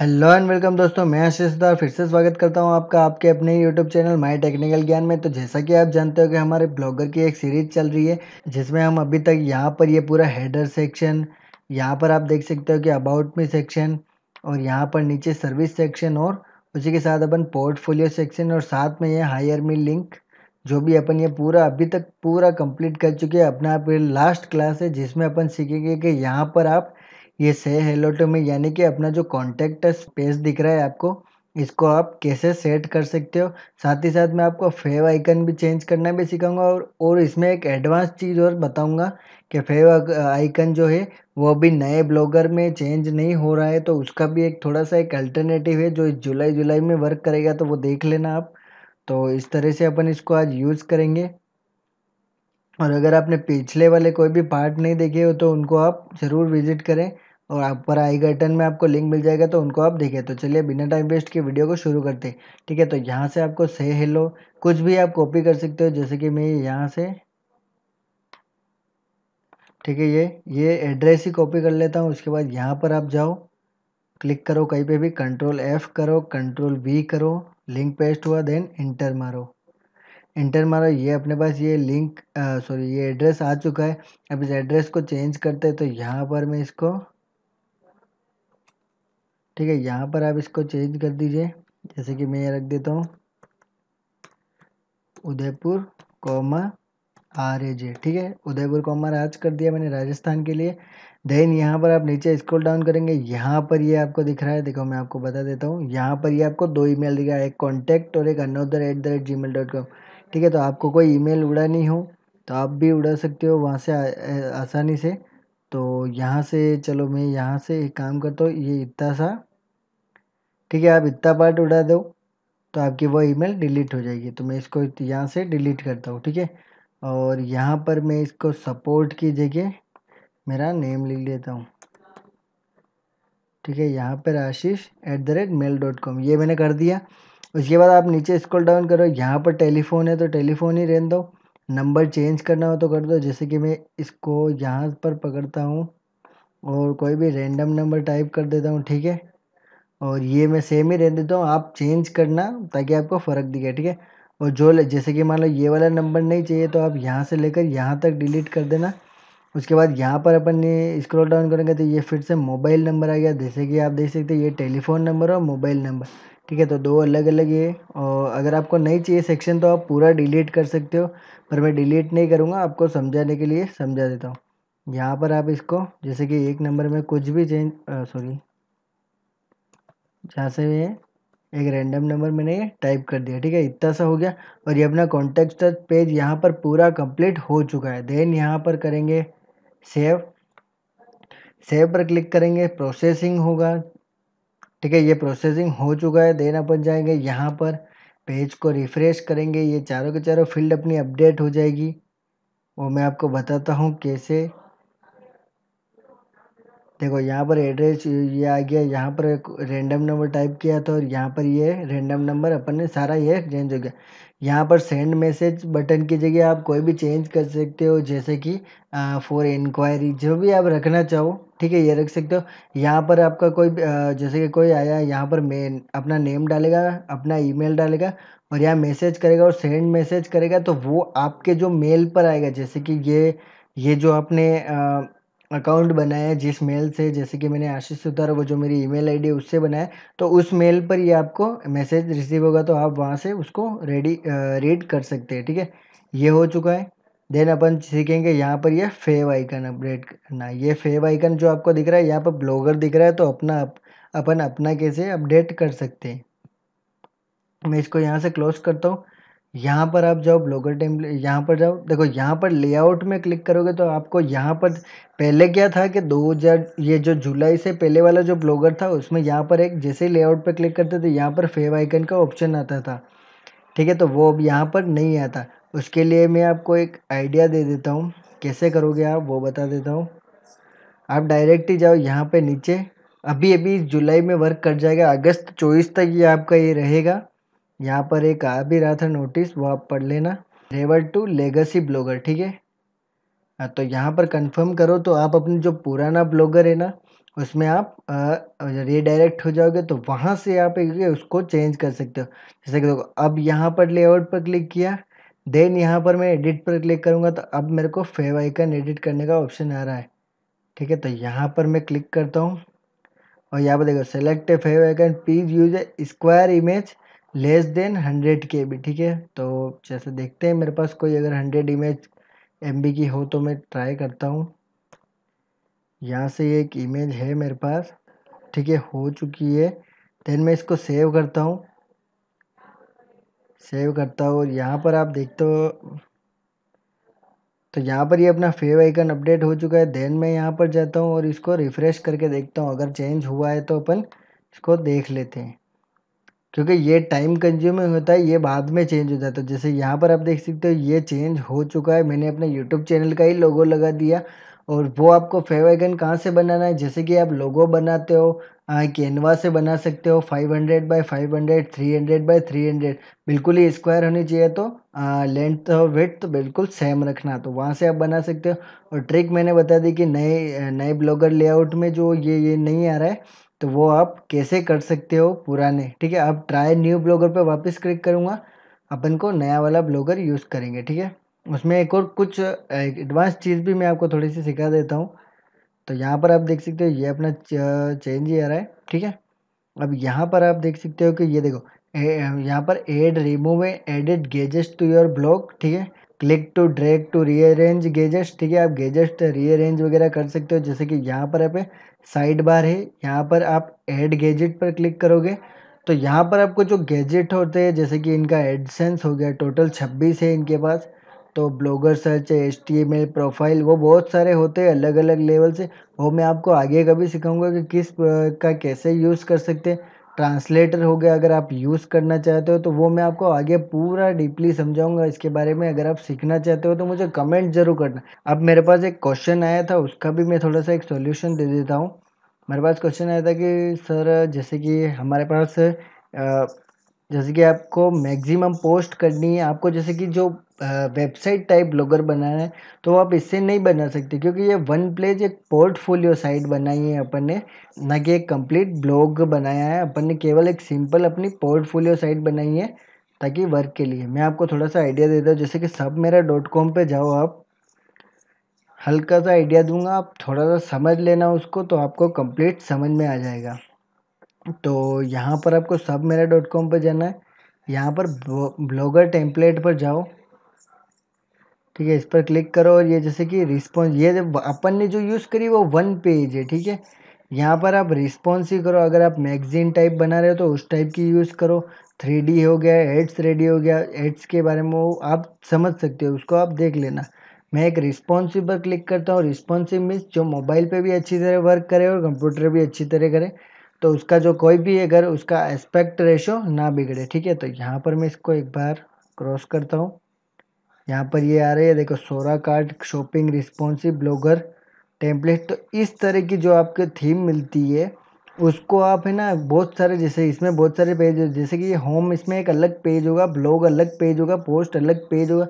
hello and welcome दोस्तों मैं आशीष दार फिर से स्वागत करता हूं आपका आपके अपने यूट्यूब चैनल माई टेक्निकल ज्ञान में तो जैसा कि आप जानते हो कि हमारे ब्लॉगर की एक सीरीज चल रही है जिसमें हम अभी तक यहां पर ये पूरा हेडर सेक्शन यहां पर आप देख सकते हो कि अबाउट मी सेक्शन और यहाँ पर नीचे सर्विस सेक्शन और उसी के साथ अपन पोर्टफोलियो सेक्शन और साथ में ये हायर मी लिंक जो भी अपन ये पूरा अभी तक पूरा कंप्लीट कर चुके हैं अपना लास्ट क्लास है जिसमें अपन सीखेंगे कि यहाँ पर आप ये से मी यानी कि अपना जो कॉन्टैक्ट स्पेस दिख रहा है आपको इसको आप कैसे सेट कर सकते हो साथ ही साथ मैं आपको फेव आइकन भी चेंज करना भी सिखाऊंगा और और इसमें एक एडवांस चीज़ और बताऊंगा कि फेव आइकन जो है वो भी नए ब्लॉगर में चेंज नहीं हो रहा है तो उसका भी एक थोड़ा सा एक अल्टरनेटिव है जो जुलाई जुलाई में वर्क करेगा तो वो देख लेना आप तो इस तरह से अपन इसको आज यूज़ करेंगे और अगर आपने पिछले वाले कोई भी पार्ट नहीं देखे हो तो उनको आप ज़रूर विजिट करें और आप पर आई गटन में आपको लिंक मिल जाएगा तो उनको आप देखें तो चलिए बिना टाइम वेस्ट के वीडियो को शुरू करते हैं ठीक है तो यहाँ से आपको से हेलो कुछ भी आप कॉपी कर सकते हो जैसे कि मैं यहाँ से ठीक है ये ये एड्रेस ही कॉपी कर लेता हूँ उसके बाद यहाँ पर आप जाओ क्लिक करो कहीं पे भी कंट्रोल एफ़ करो कंट्रोल वी करो लिंक पेस्ट हुआ देन इंटर मारो इंटर मारा ये अपने पास ये लिंक सॉरी ये एड्रेस आ चुका है अब इस एड्रेस को चेंज करते हैं तो यहाँ पर मैं इसको ठीक है यहाँ पर आप इसको चेंज कर दीजिए जैसे कि मैं ये रख देता हूँ Udaipur comma R A J ठीक है उदयपुर कौमा राज कर दिया मैंने राजस्थान के लिए देन यहाँ पर आप नीचे स्क्रॉल डाउन करेंगे यहाँ पर ये यह आपको दिख रहा है देखो मैं आपको बता देता हूँ यहाँ पर ये यह आपको दो ईमेल दिखा एक कॉन्टैक्ट और एक another at the rate Gmail dot com ठीक है तो आपको कोई ईमेल उड़ानी हो तो आप भी उड़ा सकते हो वहाँ से आसानी से तो यहाँ से चलो मैं यहाँ से एक काम करता हूँ ये इतना सा ठीक है आप इतना पार्ट उड़ा दो तो आपकी वो ईमेल डिलीट हो जाएगी तो मैं इसको यहाँ से डिलीट करता हूँ ठीक है और यहाँ पर मैं इसको सपोर्ट की जगह मेरा नेम लिख लेता हूँ ठीक है यहाँ पर Ashish at the rate mail dot com ये मैंने कर दिया उसके बाद आप नीचे स्क्रॉल डाउन करो यहाँ पर टेलीफोन है तो टेलीफोन ही रहने दो नंबर चेंज करना हो तो कर दो जैसे कि मैं इसको यहाँ पर पकड़ता हूँ और कोई भी रेंडम नंबर टाइप कर देता हूँ ठीक है और ये मैं सेम ही रहने देता हूँ आप चेंज करना ताकि आपको फ़र्क दिखे ठीक है और जो जैसे कि मान लो ये वाला नंबर नहीं चाहिए तो आप यहाँ से लेकर यहाँ तक डिलीट कर देना उसके बाद यहाँ पर अपन ने स्क्रॉल डाउन करेंगे तो ये फिर से मोबाइल नंबर आ गया जैसे कि आप देख सकते हैं ये टेलीफोन नंबर और मोबाइल नंबर ठीक है तो दो अलग अलग ये और अगर आपको नहीं चाहिए सेक्शन तो आप पूरा डिलीट कर सकते हो पर मैं डिलीट नहीं करूँगा आपको समझाने के लिए समझा देता हूँ यहाँ पर आप इसको जैसे कि एक नंबर में कुछ भी चेंज सॉरी जहाँ से ये एक रैंडम नंबर मैंने ये टाइप कर दिया ठीक है इतना सा हो गया और ये अपना कॉन्टेक्ट पेज यहाँ पर पूरा कंप्लीट हो चुका है देन यहाँ पर करेंगे सेव सेव पर क्लिक करेंगे प्रोसेसिंग होगा ठीक है ये प्रोसेसिंग हो चुका है देन अपन जाएंगे यहाँ पर पेज को रिफ़्रेश करेंगे ये चारों के चारों फील्ड अपनी अपडेट हो जाएगी वो मैं आपको बताता हूँ कैसे देखो यहाँ पर एड्रेस ये आ गया यहाँ पर एक रेंडम नंबर टाइप किया था और यहाँ पर ये रेंडम नंबर अपन ने सारा ये चेंज हो गया यहाँ पर सेंड मैसेज बटन की जगह आप कोई भी चेंज कर सकते हो जैसे कि फॉर इंक्वायरी जो भी आप रखना चाहो ठीक है ये रख सकते हो यहाँ पर आपका कोई जैसे कि कोई आया यहाँ पर मेन अपना नेम डालेगा अपना ईमेल डालेगा और यहाँ मैसेज करेगा और सेंड मैसेज करेगा तो वो आपके जो मेल पर आएगा जैसे कि ये ये जो आपने अकाउंट बनाया जिस मेल से जैसे कि मैंने आशीष सुधार वो जो मेरी ईमेल आईडी है उससे बनाया तो उस मेल पर ये आपको मैसेज रिसीव होगा तो आप वहाँ से उसको रेडी रीड कर सकते हैं ठीक है ये हो चुका है देन अपन सीखेंगे यहाँ पर ये फेव आइकन अपडेट करना ये फेव आइकन जो आपको दिख रहा है यहाँ पर ब्लॉगर दिख रहा है तो अपना अप, अपन अपना कैसे अपडेट कर सकते हैं मैं इसको यहाँ से क्लोज करता हूँ यहाँ पर आप जाओ ब्लॉगर टेम्पले यहाँ पर जाओ देखो यहाँ पर लेआउट में क्लिक करोगे तो आपको यहाँ पर पहले क्या था कि 2000 ये जो जुलाई से पहले वाला जो ब्लॉगर था उसमें यहाँ पर एक जैसे ही लेआउट पर क्लिक करते थे यहाँ पर फेव आइकन का ऑप्शन आता था ठीक है तो वो अब यहाँ पर नहीं आता उसके लिए मैं आपको एक आइडिया दे देता हूँ कैसे करोगे आप वो बता देता हूँ आप डायरेक्ट ही जाओ यहाँ पर नीचे अभी अभी जुलाई में वर्क कर जाएगा अगस्त चौबीस तक ये आपका ये रहेगा यहाँ पर एक आ भी रहा था नोटिस वो आप पढ़ लेना लेवल टू लेगेसी ब्लॉगर ठीक है हाँ तो यहाँ पर कंफर्म करो तो आप अपने जो पुराना ब्लॉगर है ना उसमें आप रिडायरेक्ट हो जाओगे तो वहाँ से आप उसको चेंज कर सकते हो जैसे कि देखो अब यहाँ पर लेआउट पर क्लिक किया देन यहाँ पर मैं एडिट पर क्लिक करूँगा तो अब मेरे को फेव आइकन एडिट करने का ऑप्शन आ रहा है ठीक है तो यहाँ पर मैं क्लिक करता हूँ और यहाँ पर देखो select favicon please use square image less than hundred K B ठीक है तो जैसे देखते हैं मेरे पास कोई अगर हंड्रेड इमेज एम की हो तो मैं ट्राई करता हूँ यहाँ से एक इमेज है मेरे पास ठीक है हो चुकी है देन मैं इसको सेव करता हूँ सेव करता हूँ यहाँ पर आप देखते हो तो यहाँ पर ये अपना फेव आइकन अपडेट हो चुका है देन मैं यहाँ पर जाता हूँ और इसको रिफ़्रेश करके देखता हूँ अगर चेंज हुआ है तो अपन इसको देख लेते हैं क्योंकि ये टाइम कंज्यूमिंग होता है ये बाद में चेंज हो जाता है जैसे यहाँ पर आप देख सकते हो ये चेंज हो चुका है मैंने अपने यूट्यूब चैनल का ही लोगो लगा दिया और वो आपको फेवेगन कहाँ से बनाना है जैसे कि आप लोगो बनाते हो कैनवा से बना सकते हो 500 hundred by five hundred three hundred by three hundred बिल्कुल ही स्क्वायर होनी चाहिए तो लेंथ और वेथ तो बिल्कुल सेम रखना तो वहाँ से आप बना सकते हो और ट्रिक मैंने बता दी कि नए नए ब्लॉगर लेआउट में जो ये ये नहीं आ रहा है तो वो आप कैसे कर सकते हो पुराने ठीक है अब ट्राई न्यू ब्लॉगर पे वापस क्लिक करूँगा अपन को नया वाला ब्लॉगर यूज़ करेंगे ठीक है उसमें एक और कुछ एडवांस चीज़ भी मैं आपको थोड़ी सी सिखा देता हूँ तो यहाँ पर आप देख सकते हो ये अपना चेंज ही आ रहा है ठीक है अब यहाँ पर आप देख सकते हो कि ये देखो यहाँ पर एड रिमूव एडेड गेजेस टू योर ब्लॉग ठीक है click to drag to rearrange गेजेस्ट ठीक है आप गेजेस्ट रीअरेंज वगैरह कर सकते हो जैसे कि यहाँ पर आप साइड बार है यहाँ पर आप एड गेजेट पर क्लिक करोगे तो यहाँ पर आपको जो गैजेट होते हैं जैसे कि इनका एडसेंस हो गया टोटल छब्बीस है इनके पास तो ब्लॉगर सर्च है H T M L profile वो बहुत सारे होते हैं अलग अलग लेवल से वो मैं आपको आगे कभी सिखाऊंगा कि किस का कैसे यूज़ कर सकते हैं ट्रांसलेटर हो गया अगर आप यूज़ करना चाहते हो तो वो मैं आपको आगे पूरा डीपली समझाऊंगा इसके बारे में अगर आप सीखना चाहते हो तो मुझे कमेंट ज़रूर करना अब मेरे पास एक क्वेश्चन आया था उसका भी मैं थोड़ा सा एक सोल्यूशन दे देता हूँ मेरे पास क्वेश्चन आया था कि सर जैसे कि हमारे पास आ, जैसे कि आपको मैक्सिमम पोस्ट करनी है आपको जैसे कि जो वेबसाइट टाइप ब्लॉगर बनाना है तो आप इससे नहीं बना सकते क्योंकि ये वन प्लेज एक पोर्टफोलियो साइट बनाई है अपन ने ना कि एक कंप्लीट ब्लॉग बनाया है अपन ने केवल एक सिंपल अपनी पोर्टफोलियो साइट बनाई है ताकि वर्क के लिए मैं आपको थोड़ा सा आइडिया देता हूँ जैसे कि सब मेरा डॉट कॉम पर जाओ आप हल्का सा आइडिया दूंगा आप थोड़ा सा समझ लेना उसको तो आपको कंप्लीट समझ में आ जाएगा तो यहाँ पर आपको सब मेरा डॉट कॉम पर जाना है यहाँ पर ब्लॉगर टेम्पलेट पर जाओ ठीक है इस पर क्लिक करो और ये जैसे कि रिस्पॉन्स ये अपन ने जो यूज़ करी वो वन पेज है ठीक है यहाँ पर आप रिस्पॉन्स ही करो अगर आप मैगजीन टाइप बना रहे हो तो उस टाइप की यूज़ करो थ्री हो गया एड्स रेडी हो गया एड्स के बारे में वो आप समझ सकते हो उसको आप देख लेना मैं एक रिस्पॉन्सिव पर क्लिक करता हूँ रिस्पॉन्सिव मीन्स जो मोबाइल पे भी अच्छी तरह वर्क करे और कंप्यूटर भी अच्छी तरह करे तो उसका जो कोई भी अगर उसका एस्पेक्ट रेशो ना बिगड़े ठीक है तो यहाँ पर मैं इसको एक बार क्रॉस करता हूँ यहाँ पर ये आ रही है देखो Sora card shopping responsive blogger template तो इस तरह की जो आपके थीम मिलती है उसको आप है ना बहुत सारे जैसे इसमें बहुत सारे पेज जैसे कि होम इसमें एक अलग पेज होगा ब्लॉग अलग पेज होगा पोस्ट अलग पेज होगा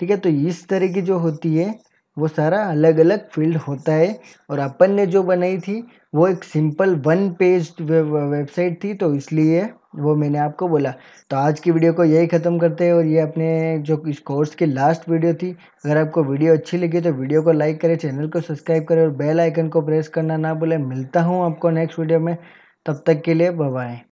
ठीक है तो इस तरह की जो होती है वो सारा अलग अलग फील्ड होता है और अपन ने जो बनाई थी वो एक सिंपल वन पेज वेबसाइट थी तो इसलिए वो मैंने आपको बोला तो आज की वीडियो को यही ख़त्म करते हैं और ये अपने जो इस कोर्स की लास्ट वीडियो थी अगर आपको वीडियो अच्छी लगी तो वीडियो को लाइक करें चैनल को सब्सक्राइब करें और बेल आइकन को प्रेस करना ना भूलें मिलता हूँ आपको नेक्स्ट वीडियो में तब तक के लिए बाय